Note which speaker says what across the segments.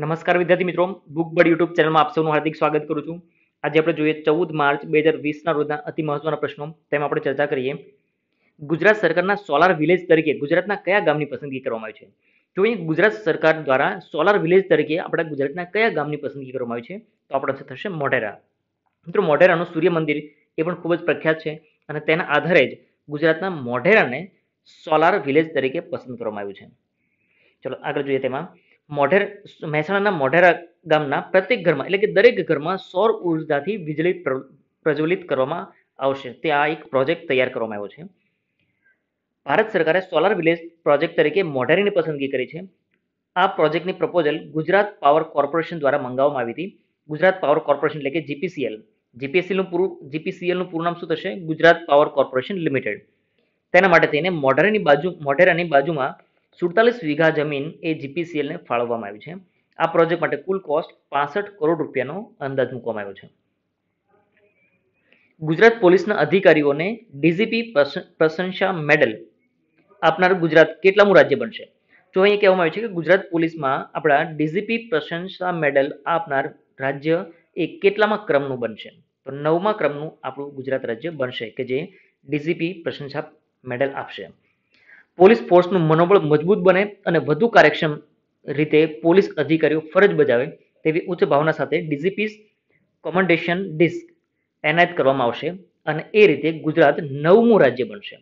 Speaker 1: નમસ્કાર વિદ્યાર્થી મિત્રો બુક બડ યુટ્યુબ ચેનલમાં આપ સૌનું હાર્દિક સ્વાગત કરું છું આજે આપણે જોઈએ ચૌદ માર્ચ બે હજાર વીસના રોજના અતિ મહત્વના પ્રશ્નો તેમાં આપણે ચર્ચા કરીએ ગુજરાત સરકારના સોલાર વિલેજ તરીકે ગુજરાતના કયા ગામની પસંદગી કરવામાં આવી છે જો અહીં ગુજરાત સરકાર દ્વારા સોલાર વિલેજ તરીકે આપણા ગુજરાતના કયા ગામની પસંદગી કરવામાં આવી છે તો આપણો થશે મોઢેરા મિત્રો મોઢેરાનું સૂર્ય મંદિર એ પણ ખૂબ જ પ્રખ્યાત છે અને તેના આધારે જ ગુજરાતના મોઢેરાને સોલાર વિલેજ તરીકે પસંદ કરવામાં આવ્યું છે ચલો આગળ જોઈએ તેમાં મોઢેર મહેસાણાના મોઢેરા ગામના પ્રત્યેક ઘરમાં એટલે કે દરેક ઘરમાં સૌર ઉર્જાથી વીજળી પ્રજ્વલિત કરવામાં આવશે તે આ એક પ્રોજેક્ટ તૈયાર કરવામાં આવ્યો છે ભારત સરકારે સોલાર વિલેજ પ્રોજેક્ટ તરીકે મોઢેરીની પસંદગી કરી છે આ પ્રોજેક્ટની પ્રપોઝલ ગુજરાત પાવર કોર્પોરેશન દ્વારા મંગાવવામાં આવી હતી ગુજરાત પાવર કોર્પોરેશન એટલે કે જીપીસીએલ જીપીએસસીનું પૂરું જીપીસીએલનું પૂરું નામ શું થશે ગુજરાત પાવર કોર્પોરેશન લિમિટેડ તેના માટે થઈને મોઢેરાની બાજુ મોઢેરાની બાજુમાં સુડતાલીસ વીઘા જમીન એ જીપીસીએલને ફાળવવામાં આવી છે આ પ્રોજેક્ટ માટે કુલ કોસ્ટ પાસઠ કરોડ રૂપિયાનો અંદાજ મૂકવામાં આવ્યો છે ગુજરાત પોલીસના અધિકારીઓને ડીજીપી પ્રશંસા મેડલ આપનાર ગુજરાત કેટલામું રાજ્ય બનશે જો અહીંયા કહેવામાં આવ્યું છે કે ગુજરાત પોલીસમાં આપણા ડીજીપી પ્રશંસા મેડલ આપનાર રાજ્ય એ કેટલામાં ક્રમનું બનશે તો નવમા ક્રમનું આપણું ગુજરાત રાજ્ય બનશે કે જે ડીજીપી પ્રશંસા મેડલ આપશે પોલીસ ફોર્સનું મનોબળ મજબૂત બને અને વધુ કાર્યક્ષમ રીતે પોલીસ અધિકારીઓ ફરજ બજાવે તેવી ઉચ્ચ ભાવના સાથે ડીજીપીસ કોમન્ડેશન ડિસ્ક એનાયત કરવામાં આવશે અને એ રીતે ગુજરાત નવમું રાજ્ય બનશે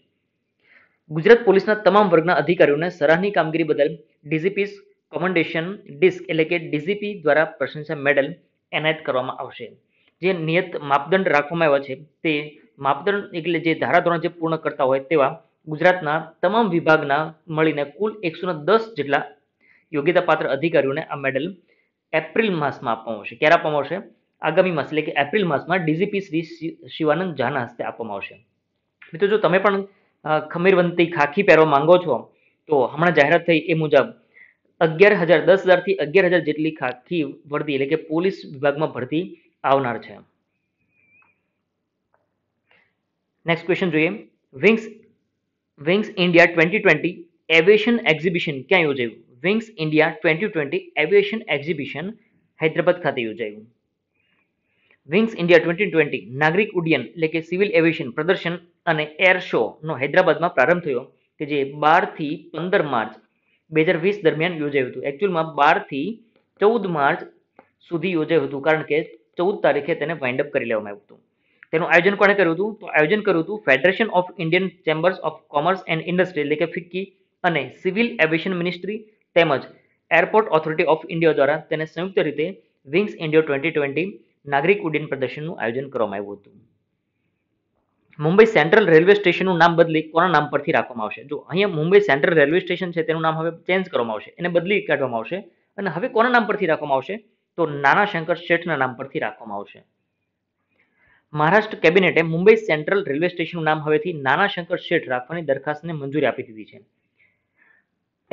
Speaker 1: ગુજરાત પોલીસના તમામ વર્ગના અધિકારીઓને સરાહની કામગીરી બદલ ડીજીપીસ કોમન્ડેશન ડિસ્ક એટલે કે ડીજીપી દ્વારા પ્રશંસા મેડલ એનાયત કરવામાં આવશે જે નિયત માપદંડ રાખવામાં આવ્યા છે તે માપદંડ એટલે જે ધારાધોરણ જે પૂર્ણ કરતા હોય તેવા ગુજરાતના તમામ વિભાગના મળીને કુલ એકસો દસ જેટલા યોગ્યતાપાત્ર અધિકારીઓને આ મેડલ એપ્રિલ માસમાં આપવામાં આવશે ક્યારે આપવામાં આવશે આગામી માસ એટલે કે એપ્રિલ માસમાં ડીજીપી શ્રી શિવાનંદ ઝાના હસ્તે આપવામાં આવશે મિત્રો જો તમે પણ ખમીરવંતી ખાખી પહેરવા માંગો છો તો હમણાં જાહેરાત થઈ એ મુજબ અગિયાર હજાર દસ હજારથી અગિયાર હજાર જેટલી ખાખી ભરતી એટલે કે પોલીસ વિભાગમાં ભરતી આવનાર છે નેક્સ્ટ ક્વેશ્ચન જોઈએ wings wings India twenty twenty aviation exhibition ક્યાં યોજાયું wings India twenty twenty aviation exhibition Hyderabad ખાતે યોજાયું વિંગ્સ ઇન્ડિયા ટ્વેન્ટી ટ્વેન્ટી નાગરિક ઉડ્ડયન એટલે કે સિવિલ એવિએશન પ્રદર્શન અને એર શોનો હૈદરાબાદમાં પ્રારંભ થયો કે જે બારથી પંદર માર્ચ બે હજાર વીસ દરમિયાન યોજાયું હતું એકચ્યુઅલમાં બારથી ચૌદ માર્ચ સુધી યોજાયું હતું કારણ કે ચૌદ તારીખે તેને વાઇન્ડ અપ કરી લેવામાં આવ્યું હતું તેનું આયોજન કોણે કર્યું હતું તો આયોજન કર્યું હતું federation of Indian chambers of commerce and industry એટલે કે ફિક્કી અને સિવિલ એવિએશન મિનિસ્ટ્રી તેમજ એરપોર્ટ ઓથોરિટી ઓફ ઇન્ડિયા દ્વારા તેને સંયુક્ત રીતે વિંગ્સ ઇન્ડિયો ટ્વેન્ટી ટ્વેન્ટી નાગરિક ઉડ્ડયન પ્રદર્શનનું આયોજન કરવામાં આવ્યું હતું મુંબઈ સેન્ટ્રલ રેલવે સ્ટેશનનું નામ બદલી કોના નામ પરથી રાખવામાં આવશે જો અહીંયા મુંબઈ સેન્ટ્રલ રેલવે સ્ટેશન છે તેનું નામ હવે ચેન્જ કરવામાં આવશે એને બદલી કાઢવામાં આવશે અને હવે કોના નામ પરથી રાખવામાં આવશે તો નાના શંકર શેઠના નામ પરથી રાખવામાં આવશે મહારાષ્ટ્ર કેબિનેટે મુંબઈ સેન્ટ્રલ રેલવે સ્ટેશનનું નામ હવેથી નાના શંકર શેઠ રાખવાની દરખાસ્તને મંજૂરી આપી દીધી છે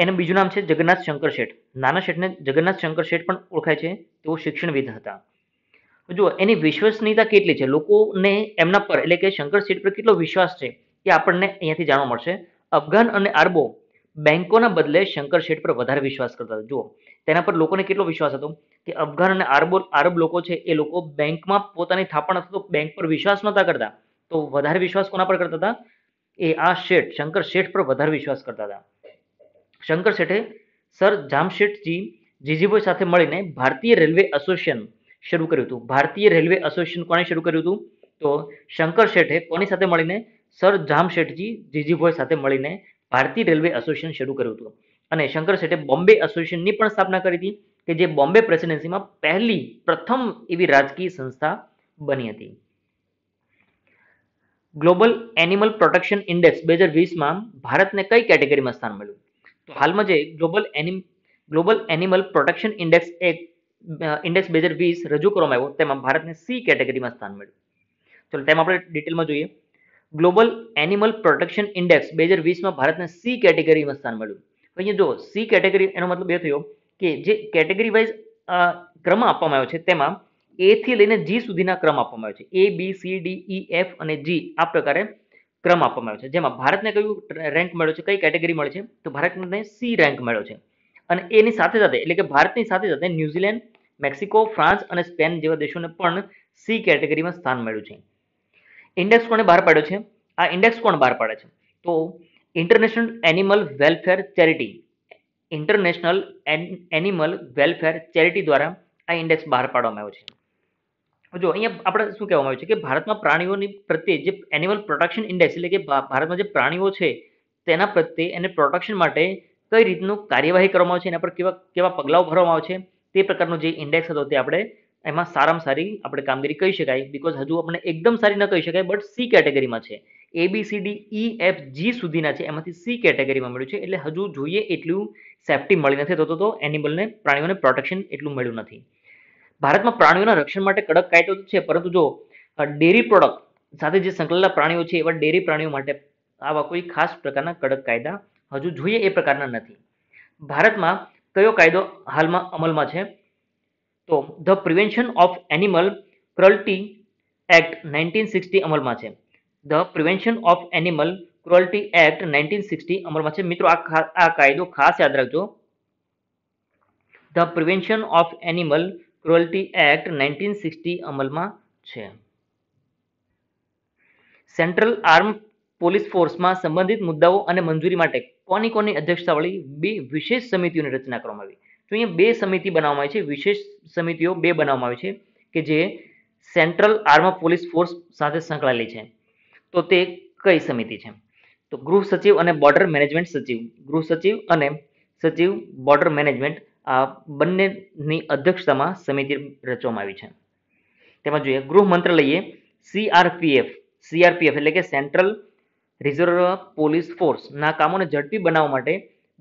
Speaker 1: એનું બીજું નામ છે જગન્નાથ શંકર શેઠ નાના શેઠને જગન્નાથ શંકર શેઠ પણ ઓળખાય છે તેઓ શિક્ષણવિદ હતા જુઓ એની વિશ્વસનીયતા કેટલી છે લોકોને એમના પર એટલે કે શંકર શેઠ પર કેટલો વિશ્વાસ છે એ આપણને અહીંયાથી જાણવા મળશે અફઘાન અને આરબો બેન્કોના બદલે શંકર શેઠ પર વધારે વિશ્વાસ કરતા હતા જુઓ તેના પર લોકોને કેટલો વિશ્વાસ હતો કે અફઘાન અને આરબ લોકો છે એ લોકો બેંકમાં પોતાની થાપણ અથવા તો બેંક પર વિશ્વાસ નહોતા કરતા તો વધારે વિશ્વાસ કોના પર કરતા હતા એ આ શેઠ શંકર શેઠ પર વધારે વિશ્વાસ કરતા હતા શંકર શેઠે સર જામશેઠજી જીજીભાઈ સાથે મળીને ભારતીય રેલવે એસોસિએશન શરૂ કર્યું હતું ભારતીય રેલવે એસોસિએશન કોણે શરૂ કર્યું હતું તો શંકર શેઠે કોની સાથે મળીને સર જામશેઠજી જીજીભાઈ સાથે મળીને ભારતીય રેલવે એસોસિએશન શરૂ કર્યું હતું અને શંકર શેઠે બોમ્બે એસોસિએશનની પણ સ્થાપના કરી હતી કે જે બોમ્બે પ્રેસિડેન્સીમાં પહેલી પ્રથમ એવી રાજકીય સંસ્થા બની હતી ગ્લોબલ એનિમલ પ્રોટેક્શન ઇન્ડેક્સ બે હજાર વીસમાં ભારતને કઈ કેટેગરીમાં સ્થાન મળ્યું તો હાલમાં જે global anim global animal protection index એક ઇન્ડેક્સ બે હજાર વીસ રજૂ કરવામાં આવ્યો તેમાં ભારતને સી કેટેગરીમાં સ્થાન મળ્યું ચલો તેમ આપણે ડિટેલમાં જોઈએ ગ્લોબલ એનિમલ પ્રોટેક્શન ઇન્ડેક્સ બે હજાર વીસમાં ભારતને સી કેટેગરીમાં સ્થાન મળ્યું અહીંયા જો સી કેટેગરી એનો મતલબ એ થયો કે જે કેટેગરી વાઇઝ ક્રમ આપવામાં આવ્યો છે તેમાં એથી લઈને જી સુધીના ક્રમ આપવામાં આવ્યો છે A B C D E F અને જી આ પ્રકારે ક્રમ આપવામાં આવ્યો છે જેમાં ભારતને કયું રેન્ક મળ્યો છે કઈ કેટેગરી મળે છે તો ભારતને સી રેન્ક મળ્યો છે અને એની સાથે સાથે એટલે કે ભારતની સાથે સાથે ન્યુઝીલેન્ડ મેક્સિકો ફ્રાન્સ અને સ્પેન જેવા દેશોને પણ સી કેટેગરીમાં સ્થાન મળ્યું છે ઇન્ડેક્સ કોણે બહાર પાડ્યો છે આ ઇન્ડેક્સ કોણ બહાર પાડે છે તો international animal welfare charity international animal welfare charity દ્વારા આ ઇન્ડેક્સ બહાર પાડવામાં આવ્યો છે જો અહીંયા આપણે શું કહેવામાં આવ્યું છે કે ભારતમાં પ્રાણીઓની પ્રત્યે જે એનિમલ પ્રોટેક્શન ઇન્ડેક્સ એટલે કે ભારતમાં જે પ્રાણીઓ છે તેના પ્રત્યે એને પ્રોટેક્શન માટે કઈ રીતનું કાર્યવાહી કરવામાં આવે છે એના પર કેવા કેવા પગલાઓ ભરવામાં આવે છે તે પ્રકારનો જે ઇન્ડેક્સ હતો તે આપણે એમાં સારામાં સારી આપણે કામગીરી કહી શકાય બીકોઝ હજુ આપણે એકદમ સારી ન કહી શકાય બટ સી કેટેગરીમાં છે A B C D E F G સુધીના છે એમાંથી સી કેટેગરીમાં મળ્યું છે એટલે હજુ જોઈએ એટલું સેફ્ટી મળી નથી થતો તો એનિમલને પ્રાણીઓને પ્રોટેક્શન એટલું મળ્યું નથી ભારતમાં પ્રાણીઓના રક્ષણ માટે કડક કાયદો છે પરંતુ જો ડેરી પ્રોડક્ટ સાથે જે સંકળાયેલા પ્રાણીઓ છે એવા ડેરી પ્રાણીઓ માટે આવા કોઈ ખાસ પ્રકારના કડક કાયદા હજુ જોઈએ એ પ્રકારના નથી ભારતમાં કયો કાયદો હાલમાં અમલમાં છે તો the prevention of animal cruelty act nineteen sixty અમલમાં છે the prevention of animal cruelty act nineteen sixty અમલમાં છે મિત્રો આ આ કાયદો ખાસ યાદ રાખજો the prevention of animal cruelty act nineteen sixty અમલમાં છે સેન્ટ્રલ આર્મ પોલીસ ફોર્સમાં સંબંધિત મુદ્દાઓ અને મંજૂરી માટે કોની કોની અધ્યક્ષતાવાળી બે વિશેષ સમિતિઓની રચના કરવામાં આવી તો અહીંયા બે સમિતિ બનાવવામાં આવી છે વિશેષ સમિતિઓ બે બનાવવામાં આવી છે કે જે સેન્ટ્રલ આર્મ પોલીસ ફોર્સ સાથે સંકળાયેલી છે તો તે કઈ સમિતિ છે તો ગૃહ સચિવ અને બોર્ડર મેનેજમેન્ટ સચિવ ગૃહ સચિવ અને સચિવ બોર્ડર મેનેજમેન્ટ આ બંનેની અધ્યક્ષતામાં સમિતિ રચવામાં આવી છે તેમાં જોઈએ ગૃહ મંત્રાલયે સીઆરપીએફ સીઆરપીએફ એટલે કે સેન્ટ્રલ રિઝર્વ પોલીસ ફોર્સના કામોને ઝડપી બનાવવા માટે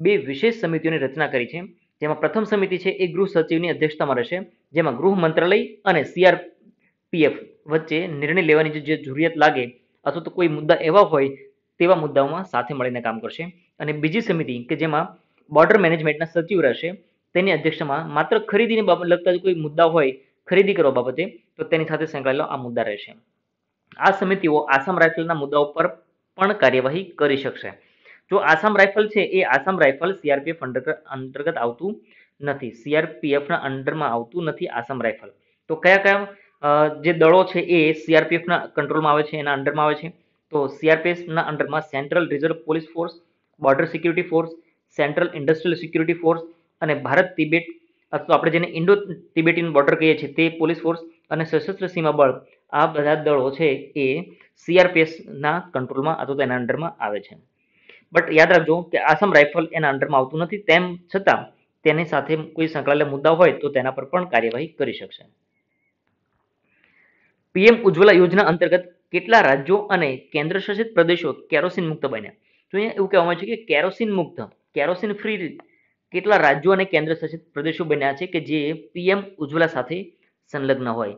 Speaker 1: બે વિશેષ સમિતિઓની રચના કરી છે જેમાં પ્રથમ સમિતિ છે એ ગૃહ સચિવની અધ્યક્ષતામાં રહેશે જેમાં ગૃહ મંત્રાલય અને સીઆરપીએફ વચ્ચે નિર્ણય લેવાની જે જરૂરિયાત લાગે અથવા તો કોઈ મુદ્દા એવા હોય તેવા મુદ્દાઓમાં સાથે મળીને કામ કરશે અને બીજી સમિતિ કે જેમાં બોર્ડર મેનેજમેન્ટના સચિવ રહેશે તેની અધ્યક્ષતામાં માત્ર ખરીદીને બાબત લગતા કોઈ મુદ્દા હોય ખરીદી કરવા બાબતે તો તેની સાથે સંકળાયેલો આ મુદ્દા રહેશે આ સમિતિઓ આસામ રાઇફલના મુદ્દાઓ પર પણ કાર્યવાહી કરી શકશે જો આસામ રાઇફલ છે એ આસામ રાઇફલ સીઆરપીએફ અંતર્ગત આવતું નથી સીઆરપીએફના અંડરમાં આવતું નથી આસામ રાઇફલ તો કયા કયા જે દળો છે એ સીઆરપીએફના કંટ્રોલમાં આવે છે એના અંડરમાં આવે છે તો સીઆરપીએફના અંડરમાં central reserve police force border security force central industrial security force અને ભારત તિબેટ અથવા આપણે જેને ઇન્ડો તિબેટીન બોર્ડર કહીએ છીએ તે પોલીસ ફોર્સ અને સશસ્ત્ર સીમા બળ આ બધા દળો છે એ સીઆરપીએફના કંટ્રોલમાં અથવા તેના અંડરમાં આવે છે બટ યાદ રાખજો કે આસામ રાઇફલ એના અંડરમાં આવતું નથી તેમ છતાં તેની સાથે કોઈ સંકળાયેલા મુદ્દા હોય તો તેના પર પણ કાર્યવાહી કરી શકશે પીએમ ઉજ્જવલા યોજના અંતર્ગત કેટલા રાજ્યો અને કેન્દ્ર શાસિત પ્રદેશો કેરોસીન મુક્ત બન્યા તો અહીંયા એવું કહેવામાં છે કે કેરોસીન મુક્ત કેરોસીન ફ્રી કેટલા રાજ્યો અને કેન્દ્ર શાસિત પ્રદેશો બન્યા છે કે જે પીએમ ઉજ્જવલા સાથે સંલગ્ન હોય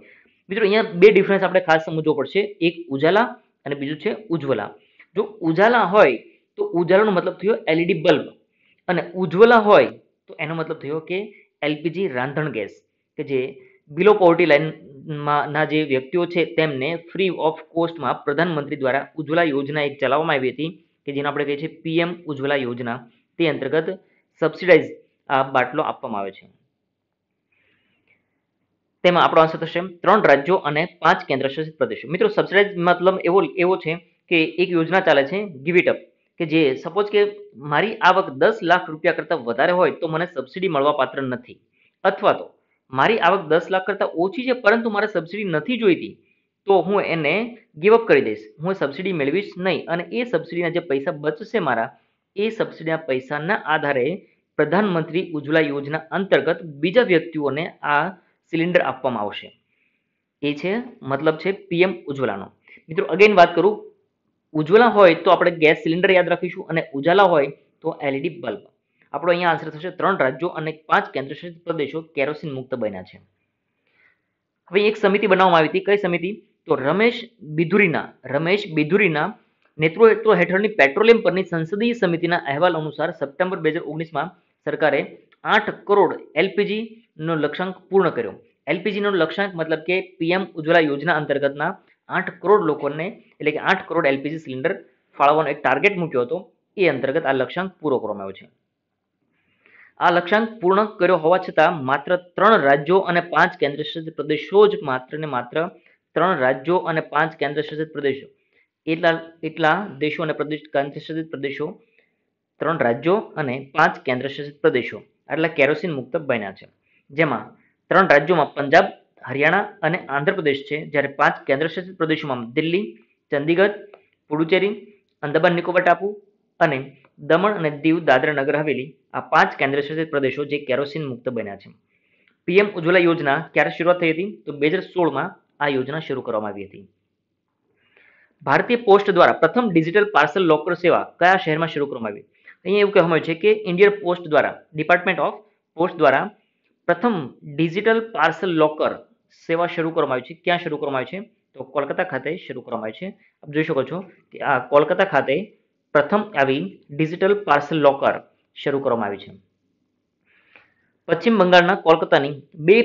Speaker 1: મિત્રો અહીંયા બે ડિફરન્સ આપણે ખાસ સમજવો પડશે એક ઉજાલા અને બીજું છે ઉજ્જવલા જો ઉજાલા હોય તો ઉજાલાનો મતલબ થયો એલઈડી બલ્બ અને ઉજ્જવલા હોય તો એનો મતલબ થયો કે એલપીજી રાંધણ ગેસ કે જે બિલો પોવર્ટી લાઇનમાં જે વ્યક્તિઓ છે તેમને ફ્રી ઓફ કોસ્ટમાં પ્રધાનમંત્રી દ્વારા ઉજ્જવલા યોજના એક ચલાવવામાં આવી હતી કે જેને આપણે કહીએ છીએ પીએમ ઉજ્જવલા યોજના તે અંતર્ગત સબસિડાઇઝ આ બાટલો આપવામાં આવે છે તેમાં આપણો આન્સર થશે ત્રણ રાજ્યો અને પાંચ કેન્દ્રશાસિત પ્રદેશો મિત્રો સબસિડાઇઝ મતલબ એવો એવો છે કે એક યોજના ચાલે છે ગીવ ઇટ અપ કે જે સપોઝ કે મારી આવક દસ લાખ રૂપિયા કરતાં વધારે હોય તો મને સબસિડી મળવા પાત્ર નથી અથવા તો મારી આવક દસ લાખ કરતાં ઓછી છે પરંતુ મારે સબસિડી નથી જોઈતી તો હું એને ગિવઅપ કરી દઈશ હું સબસિડી મેળવીશ નહીં અને એ સબસિડીના જે પૈસા બચશે મારા એ સબસિડીના પૈસાના આધારે પ્રધાનમંત્રી ઉજ્જવલા યોજના અંતર્ગત બીજા વ્યક્તિઓને આ સિલિન્ડર આપવામાં આવશે એ છે મતલબ છે પીએમ ઉજ્જવલાનો મિત્રો અગેન વાત કરું ઉજ્જવલા હોય તો આપણે ગેસ સિલિન્ડર યાદ રાખીશું અને ઉજાલા હોય તો એલઈડી બલ્બ આપણો અહીંયા આન્સર થશે ત્રણ રાજ્યો અને પાંચ કેન્દ્રશાસિત પ્રદેશો કેરોસીન મુક્ત બન્યા છે હવે એક સમિતિ બનાવવામાં આવી હતી કઈ સમિતિ તો રમેશ બિધુરીના રમેશ બિધુરીના નેતૃત્વ હેઠળની પેટ્રોલિયમ પરની સંસદીય સમિતિના અહેવાલ અનુસાર સપ્ટેમ્બર બે હજાર ઓગણીસમાં સરકારે આઠ કરોડ એલપીજીનો લક્ષ્યાંક પૂર્ણ કર્યો એલપીજીનો લક્ષ્યાંક મતલબ કે પીએમ ઉજ્જવલા યોજના અંતર્ગતના આઠ કરોડ લોકોને એટલે કે આઠ કરોડ એલપીજી સિલિન્ડર ફાળવવાનો એક ટાર્ગેટ મૂક્યો હતો એ અંતર્ગત આ લક્ષ્યાંક પૂરો કરવામાં આવ્યો છે આ લક્ષ્યાંક પૂર્ણ કર્યો હોવા છતાં માત્ર ત્રણ રાજ્યો અને પાંચ કેન્દ્રશાસિત પ્રદેશો જ માત્ર ને માત્ર ત્રણ રાજ્યો અને પાંચ કેન્દ્રશાસિત પ્રદેશો એટલા એટલા દેશો અને પ્રદેશ કેન્દ્રશાસિત પ્રદેશો ત્રણ રાજ્યો અને પાંચ કેન્દ્રશાસિત પ્રદેશો આટલા કેરોસીન મુક્ત બન્યા છે જેમાં ત્રણ રાજ્યોમાં પંજાબ હરિયાણા અને આંધ્રપ્રદેશ છે જ્યારે પાંચ કેન્દ્રશાસિત પ્રદેશોમાં દિલ્હી ચંદીગઢ પુડુચેરી અંદમાન નિકોબર ટાપુ અને દમણ અને દીવ દાદરા નગર હવેલી આ પાંચ કેન્દ્રશાસિત પ્રદેશો જે કેરોસીન મુક્ત બન્યા છે પીએમ ઉજ્જવલા યોજના ક્યારે શરૂઆત થઈ હતી તો બે હજાર સોળમાં આ યોજના શરૂ કરવામાં આવી હતી ભારતીય પોસ્ટ દ્વારા પ્રથમ ડિજિટલ પાર્સલ લોકર સેવા કયા શહેરમાં શરૂ કરવામાં આવી અહીંયા એવું કહેવામાં આવ્યું છે કે ઇન્ડિયન પોસ્ટ દ્વારા ડિપાર્ટમેન્ટ ઓફ પોસ્ટ દ્વારા પ્રથમ ડિજિટલ પાર્સલ લોકર સેવા શરૂ કરવામાં આવી છે ક્યાં શરૂ કરવામાં આવી છે તો કોલકાતા ખાતે શરૂ કરવામાં આવી છે આપ જોઈ શકો છો કે આ કોલકાતા ખાતે પ્રથમ આવી ડિજિટલ પાર્સલ લોકર શરૂ કરવામાં આવી છે પશ્ચિમ બંગાળના કોલકાતાની બે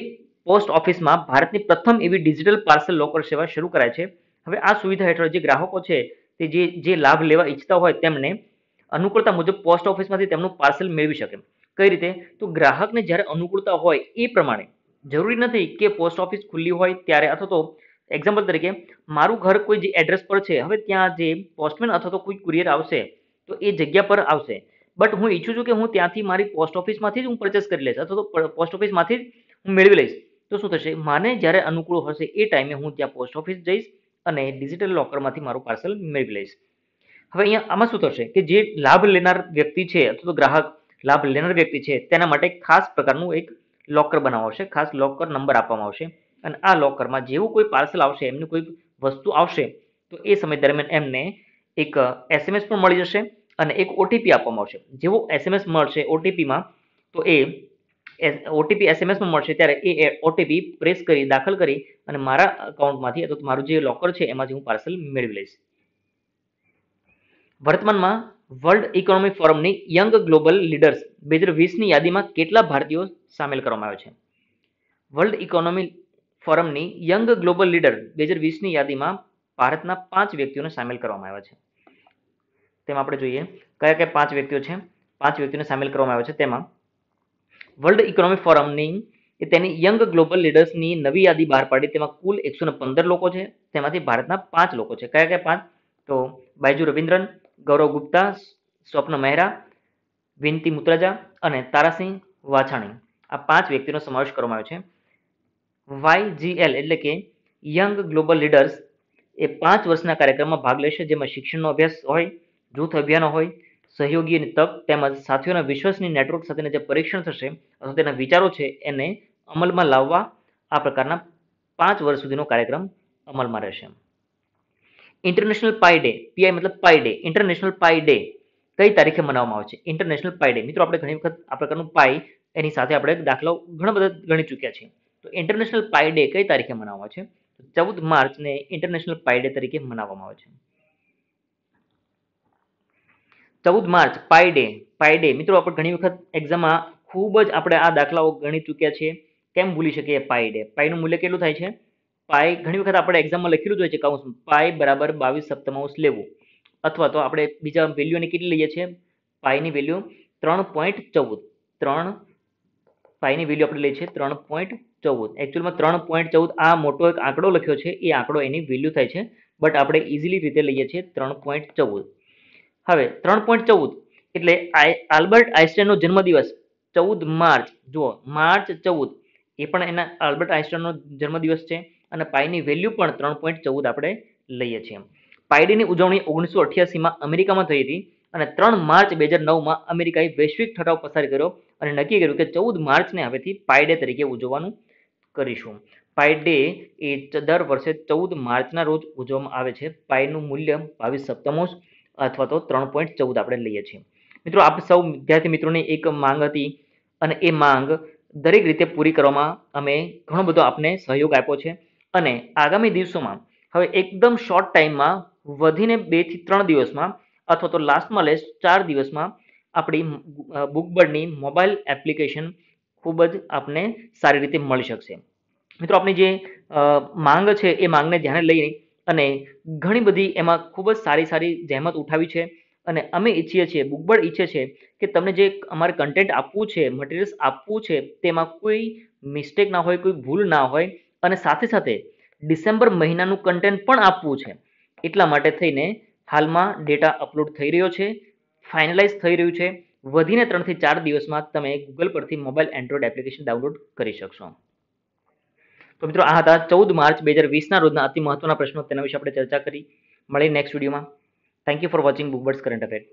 Speaker 1: પોસ્ટ ઓફિસમાં ભારતની પ્રથમ એવી ડિજિટલ પાર્સલ લોકર સેવા શરૂ કરાય છે હવે આ સુવિધા હેઠળ જે ગ્રાહકો છે તે જે જે લાભ લેવા ઈચ્છતા હોય તેમને અનુકૂળતા મુજબ પોસ્ટ ઓફિસમાંથી તેમનું પાર્સલ મેળવી શકે કઈ રીતે તો ગ્રાહકને જ્યારે અનુકૂળતા હોય એ પ્રમાણે જરૂરી નથી કે પોસ્ટ ઓફિસ ખુલ્લી હોય ત્યારે અથવા તો એક્ઝામ્પલ તરીકે મારું ઘર કોઈ જે એડ્રેસ પર છે હવે ત્યાં જે પોસ્ટમેન અથવા તો કોઈ કુરિયર આવશે તો એ જગ્યા પર આવશે બટ હું ઈચ્છું છું કે હું ત્યાંથી મારી પોસ્ટ ઓફિસમાંથી જ હું પરચેસ કરી લઈશ અથવા તો પોસ્ટ ઓફિસમાંથી જ હું મેળવી લઈશ તો શું થશે મને જ્યારે અનુકૂળ હશે એ ટાઈમે હું ત્યાં પોસ્ટ ઓફિસ જઈશ અને ડિજિટલ લોકરમાંથી મારું પાર્સલ મેળવી લઈશ હવે અહીંયા આમાં શું થશે કે જે લાભ લેનાર વ્યક્તિ છે અથવા તો ગ્રાહક લાભ લેનાર વ્યક્તિ છે તેના માટે ખાસ પ્રકારનું એક લોકર બનાવવા આવશે ખાસ લોકર નંબર આપવામાં આવશે અને આ લોકરમાં જેવું કોઈ પાર્સલ આવશે એમની કોઈ વસ્તુ આવશે તો એ સમય દરમિયાન એમને એક એસએમએસ પણ મળી જશે અને એક ઓટીપી આપવામાં આવશે જેવો એસએમએસ મળશે ઓટીપીમાં તો એ ઓટીપી એસએમએસમાં મળશે ત્યારે એ ઓટીપી પ્રેસ કરી દાખલ કરી અને મારા અકાઉન્ટમાંથી અથવા મારું જે લોકર છે એમાંથી હું પાર્સલ મેળવી લઈશ વર્તમાનમાં વર્લ્ડ ઇકોનોમિક ફોરમની યંગ ગ્લોબલ લીડર્સ બે હજાર વીસની યાદીમાં કેટલા ભારતીયો સામેલ કરવામાં આવ્યો છે વર્લ્ડ ઇકોનોમી ફોરમની યંગ ગ્લોબલ લીડર બે હજાર વીસની યાદીમાં ભારતના પાંચ વ્યક્તિઓને સામેલ કરવામાં આવ્યા છે તેમાં આપણે જોઈએ કયા કયા પાંચ વ્યક્તિઓ છે પાંચ વ્યક્તિઓને સામેલ કરવામાં આવ્યા છે તેમાં વર્લ્ડ ઇકોનોમિક ફોરમની એ તેની યંગ ગ્લોબલ લીડર્સની નવી યાદી બહાર પાડી તેમાં કુલ એકસો પંદર લોકો છે તેમાંથી ભારતના પાંચ લોકો છે કયા કયા પાંચ તો બાયજુ રવિન્દ્રન ગૌરવ ગુપ્તા સ્વપ્ન મહેરા વિનતી મુત્રજા અને તારાસિંહ વાછાણી આ પાંચ વ્યક્તિનો સમાવેશ કરવામાં આવ્યો છે વાયજીએલ એટલે કે યંગ ગ્લોબલ લીડર્સ એ પાંચ વર્ષના કાર્યક્રમમાં ભાગ લેશે જેમાં શિક્ષણનો અભ્યાસ હોય જૂથ અભિયાનો હોય સહયોગીની તક તેમજ સાથીઓના વિશ્વાસની નેટવર્ક સાથેના જે પરીક્ષણ થશે અથવા તેના વિચારો છે એને અમલમાં લાવવા આ પ્રકારના પાંચ વર્ષ સુધીનો કાર્યક્રમ અમલમાં રહેશે ઇન્ટરનેશનલ પાઈ ડે પીઆઈ મતલબ pi day international pi day કઈ તારીખે મનાવવામાં આવે છે ઇન્ટરનેશનલ પાઈ ડે મિત્રો આપણે ઘણી વખત આ પ્રકારનું પાઈ એની સાથે આપણે દાખલાઓ ઘણા બધા ગણી ચૂક્યા છીએ તો ઇન્ટરનેશનલ પાઈ ડે કઈ તારીખે મનાવવા છે ચૌદ માર્ચને ઇન્ટરનેશનલ પાઈ ડે તરીકે મનાવવામાં આવે છે ચૌદ March pi day pi day મિત્રો આપણે ઘણી વખત એક્ઝામમાં ખૂબ જ આપણે આ દાખલાઓ ગણી ચૂક્યા છીએ કેમ ભૂલી શકીએ પાઈ ડે પાઈનું મૂલ્ય કેટલું થાય છે પાઈ ઘણી વખત આપણે એક્ઝામમાં લખેલું જ હોય છે કાઉન્સ પાઈ બરાબર બાવીસ સપ્તમાંશ લેવું અથવા તો આપણે બીજા વેલ્યુને કેટલી લઈએ છીએ પાઈની વેલ્યુ ત્રણ પોઈન્ટ ચૌદ ત્રણ પાઈની વેલ્યુ આપણે લઈએ છીએ ત્રણ પોઈન્ટ ચૌદ એકચ્યુઅલમાં ત્રણ પોઈન્ટ ચૌદ આ મોટો એક આંકડો લખ્યો છે એ આંકડો એની વેલ્યુ થાય છે બટ આપણે ઇઝીલી રીતે લઈએ છીએ ત્રણ પોઈન્ટ ચૌદ હવે ત્રણ પોઈન્ટ ચૌદ એટલે આલ્બર્ટ આઇન્સ્ટાઈનનો જન્મદિવસ ચૌદ માર્ચ જુઓ માર્ચ ચૌદ એ પણ એના આલ્બર્ટ આઇન્સ્ટાઈનનો જન્મદિવસ છે અને પાઈની વેલ્યુ પણ ત્રણ પોઈન્ટ ચૌદ આપણે લઈએ છીએ પાયડીની ઉજવણી ઓગણીસો અઠ્યાસીમાં અમેરિકામાં થઈ હતી અને ત્રણ માર્ચ બે હજાર નવમાં અમેરિકાએ વૈશ્વિક ઠરાવ પસાર કર્યો અને નક્કી કર્યું કે ચૌદ માર્ચને હવેથી પાયડે તરીકે ઉજવવાનું કરીશું પાય ડે એ દર વર્ષે ચૌદ માર્ચના રોજ ઉજવવામાં આવે છે પાઈનું મૂલ્ય બાવીસ સપ્તમોશ અથવા તો ત્રણ પોઈન્ટ ચૌદ આપણે લઈએ છીએ મિત્રો આપ સૌ વિદ્યાર્થી મિત્રોની એક માંગ હતી અને એ માંગ દરેક રીતે પૂરી કરવામાં અમે ઘણો બધો આપને સહયોગ આપ્યો છે અને આગામી દિવસોમાં હવે એકદમ શોર્ટ ટાઈમમાં વધીને બેથી ત્રણ દિવસમાં અથવા તો લાસ્ટમાં લેસ ચાર દિવસમાં આપણી બુકબર્ડની મોબાઈલ એપ્લિકેશન ખૂબ જ આપને સારી રીતે મળી શકશે મિત્રો આપણી જે માંગ છે એ માંગને ધ્યાને લઈને અને ઘણી બધી એમાં ખૂબ જ સારી સારી જહેમત ઉઠાવી છે અને અમે ઈચ્છીએ છીએ બુકબર્ડ ઈચ્છે છે કે તમને જે અમારે કન્ટેન્ટ આપવું છે મટીરિયલ્સ આપવું છે તેમાં કોઈ મિસ્ટેક ના હોય કોઈ ભૂલ ના હોય અને સાથે સાથે ડિસેમ્બર મહિનાનું કન્ટેન્ટ પણ આપવું છે એટલા માટે થઈને હાલમાં ડેટા અપલોડ થઈ રહ્યો છે ફાઇનલાઇઝ થઈ રહ્યું છે વધીને ત્રણથી ચાર દિવસમાં તમે ગૂગલ પરથી મોબાઈલ એન્ડ્રોઈડ એપ્લિકેશન ડાઉનલોડ કરી શકશો તો મિત્રો આ હતા ચૌદ માર્ચ બે હજાર વીસના રોજના અતિ મહત્વના પ્રશ્નો તેના વિશે આપણે ચર્ચા કરી મળી નેક્સ્ટ વિડીયોમાં થેન્ક યુ ફોર વોચિંગ બુકબર્સ કરંટ અફેર